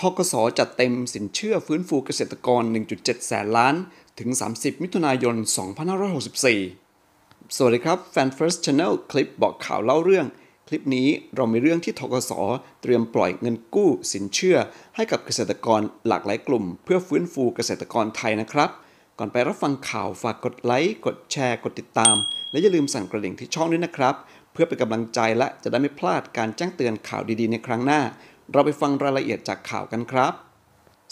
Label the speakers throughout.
Speaker 1: ทกสจัดเต็มสินเชื่อฟื้นฟูเกษตรกร 1.7 แสนล้าน ถึง 30 มิถุนายน 2564 สวัสดีครับแฟน First Channel คลิปบอกข่าวเล่าเรื่อง คลิปนี้เรามีเรื่องที่ทกสเตรียมปล่อยเงินกู้สินเชื่อให้กับเกษตรกรหลากหลายกลุ่ม เพื่อฟื้นฟูเกษตรกรไทยนะครับ ก่อนไปรับฟังข่าวฝากกดไลค์กดแชร์กดติดตาม และอย่าลืมสั่นกระดิ่งที่ช่องด้วยนะครับเพื่อเป็นกำลังใจและจะได้ไม่พลาดการแจ้งเตือนข่าวดีๆในครั้งหน้าเราไปฟังรายละเอียดจากข่าวกันครับ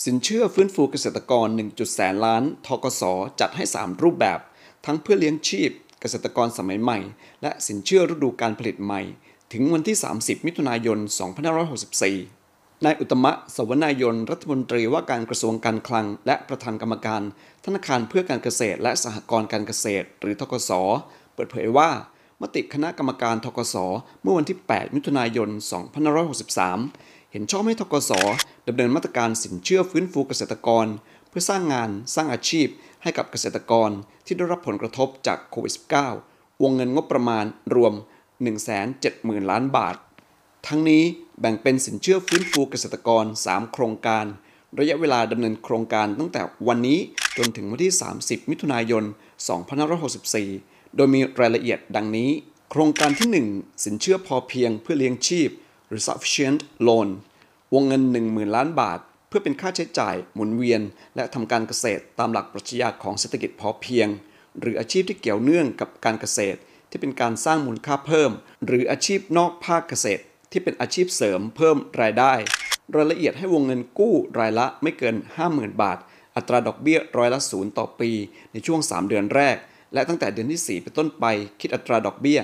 Speaker 1: สินเชื่อฟื้นฟูเกษตรกร1.1แสนล้าน ทกส จัดให้ 3 รูปแบบ ทั้งเพื่อเลี้ยงชีพเกษตรกรสมัยใหม่ และสินเชื่อฤดูการผลิตใหม่ ถึงวันที่ 30 มิถุนายน2564นายอุตมะ สวนายนรัฐมนตรีว่าการกระทรวงการคลัง และประธานกรรมการ ธนาคารเพื่อการเกษตรและสหกรณ์การเกษตร หรือทกส เปิดเผยว่า มติคณะกรรมการทกส เมื่อวันที่ 8 มิถุนายน 2563เห็นชอบให้ทกศดำเนินมาตรการสินเชื่อฟื้นฟูเกษตรกร เพื่อสร้างงานสร้างอาชีพให้กับเกษตรกรที่ได้รับผลกระทบจากโควิด -19 วงเงินงบประมาณรวม 170,000 ล้านบาท ทั้งนี้แบ่งเป็นสินเชื่อฟื้นฟูเกษตรกร 3 โครงการ ระยะเวลาดำเนินโครงการ ตั้งแต่วันนี้จนถึงวันที่ 30 มิถุนายน 2564 โดยมีรายละเอียดดังนี้ โครงการที่ 1 สินเชื่อพอเพียงเพื่อเลี้ยงชีพหรือ sufficient loan วงเงิน10,000 ล้านบาท เพื่อเป็นค่าใช้จ่ายหมุนเวียน และทำการเกษตรตามหลักปรัชญาของเศรษฐกิจพอเพียง หรืออาชีพที่เกี่ยวเนื่องกับการเกษตร ที่เป็นการสร้างมูลค่าเพิ่ม หรืออาชีพนอกภาคเกษตร ที่เป็นอาชีพเสริมเพิ่มรายได้ รายละเอียดให้วงเงินกู้รายละไม่เกิน 50,000 บาท อัตราดอกเบี้ยร้อยละศูนย์ต่อปีในช่วง 3 เดือนแรก และตั้งแต่เดือนที่4เป็นต้นไป คิดอัตราดอกเบี้ย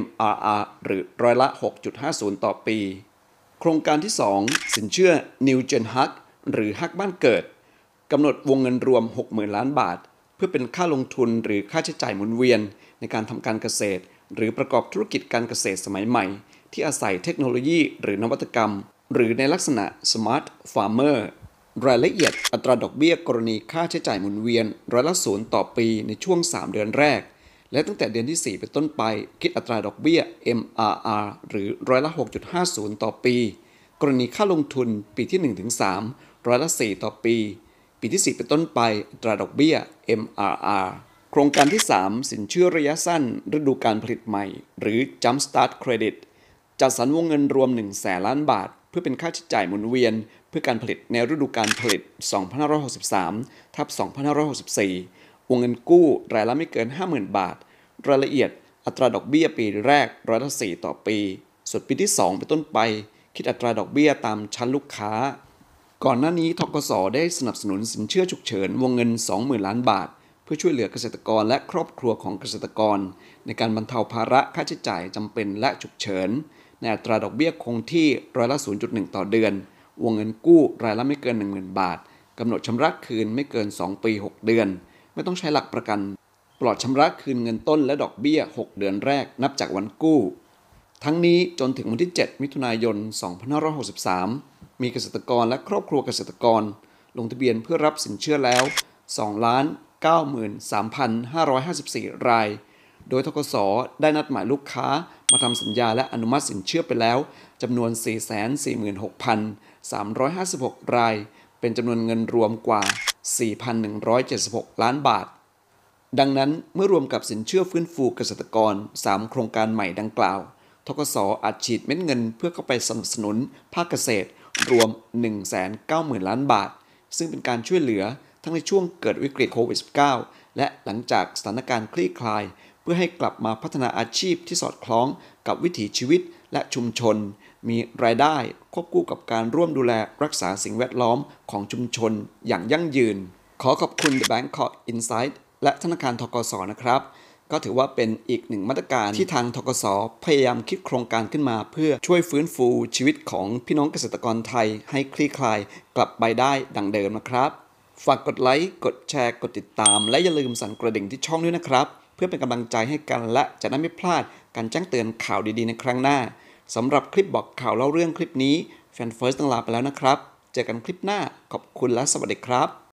Speaker 1: MRR หรือร้อยละ 6.50 ต่อปี โครงการที่ 2 สินเชื่อ New Gen Hug หรือฮักบ้านเกิด กำหนดวงเงินรวม60,000ล้านบาท เพื่อเป็นค่าลงทุนหรือค่าใช้จ่ายหมุนเวียนในการทำการเกษตร หรือประกอบธุรกิจการเกษตรสมัยใหม่ ที่อาศัยเทคโนโลยีหรือนวัตกรรม หรือในลักษณะ Smart Farmer รายละเอียดอัตราดอกเบี้ยกรณีค่าใช้จ่ายหมุนเวียน ร้อยละศูนย์ต่อปีในช่วง 3 เดือนแรกและตั้งแต่เดือนที่4เป็นต้นไป คิดอัตราดอกเบี้ย MRR หรือร้อยละ 6.50 ต่อปี กรณีค่าลงทุนปีที่ 1-3 ร้อยละ 4 ต่อปี ปีที่4เป็นต้นไป อัตราดอกเบี้ย MRR โครงการที่ 3 สินเชื่อระยะสั้นฤดูการผลิตใหม่ หรือ Jump Start Credit จัดสรรวงเงินรวม1แสนล้านบาท เพื่อเป็นค่าใช้จ่ายหมุนเวียน เพื่อการผลิตในฤดูการผลิต2563ทับ2564วงเงินกู้ รายละไม่เกิน 50,000 บาท รายละเอียด อัตราดอกเบี้ย ปีแรกร้อยละสี่ต่อปีส่วนปีที่2เป็นต้นไป คิดอัตราดอกเบี้ยตามชั้นลูกค้า ก่อนหน้านี้ทกสได้สนับสนุนสินเชื่อฉุกเฉิน วงเงิน20,000ล้านบาท เพื่อช่วยเหลือเกษตรกรและครอบครัวของเกษตรกร ในการบรรเทาภาระค่าใช้จ่ายจำเป็นและฉุกเฉินในอัตราดอกเบี้ยคงที่ร้อยละ 0.1 ต่อเดือน วงเงินกู้รายละไม่เกิน 10,000 บาทกำหนดชำระคืนไม่เกิน 2 ปี 6 เดือนไม่ต้องใช้หลักประกัน ปลอดชำระคืนเงินต้นและดอกเบี้ย 6 เดือนแรกนับจากวันกู้ ทั้งนี้จนถึงวันที่ 7 มิถุนายน 2563 มีเกษตรกรและครอบครัวเกษตรกร ลงทะเบียนเพื่อรับสินเชื่อแล้ว2ล้าน93,554 ราย โดยทกศได้นัดหมายลูกค้า มาทำสัญญาและอนุมัติสินเชื่อไปแล้ว จำนวน 446,356 ราย เป็นจำนวนเงินรวมกว่า4,176 ล้านบาท ดังนั้นเมื่อรวมกับสินเชื่อฟื้นฟูเกษตรกร 3 โครงการใหม่ดังกล่าว ทกสอาจฉีดเม็ดเงินเพื่อเข้าไปสนับสนุนภาคเกษตรรวม 190,000ล้านบาท ซึ่งเป็นการช่วยเหลือทั้งในช่วงเกิดวิกฤตโควิด -19 และหลังจากสถานการณ์คลี่คลาย เพื่อให้กลับมาพัฒนาอาชีพที่สอดคล้องกับวิถีชีวิตและชุมชนมีรายได้ควบคู่กับการร่วมดูแลรักษาสิ่งแวดล้อมของชุมชนอย่างยั่งยืน ขอขอบคุณ The Bangkok Insight และธนาคารทกสนะครับ ก็ถือว่าเป็นอีกหนึ่งมาตรการที่ทางทกส พยายามคิดโครงการขึ้นมาเพื่อช่วยฟื้นฟูชีวิตของพี่น้องเกษตรกรไทยให้คลี่คลายกลับไปได้ดังเดิมนะครับ ฝากกดไลค์กดแชร์กดติดตาม และอย่าลืมสั่นกระดิ่งที่ช่องด้วยนะครับเพื่อเป็นกำลังใจให้กันและจะได้ไม่พลาดการแจ้งเตือนข่าวดีๆ ในครั้งหน้าสำหรับคลิปบอกข่าวเล่าเรื่องคลิปนี้แฟนเฟิร์สต้องลาไปแล้วนะครับ เจอกันคลิปหน้า ขอบคุณและสวัสดีครับ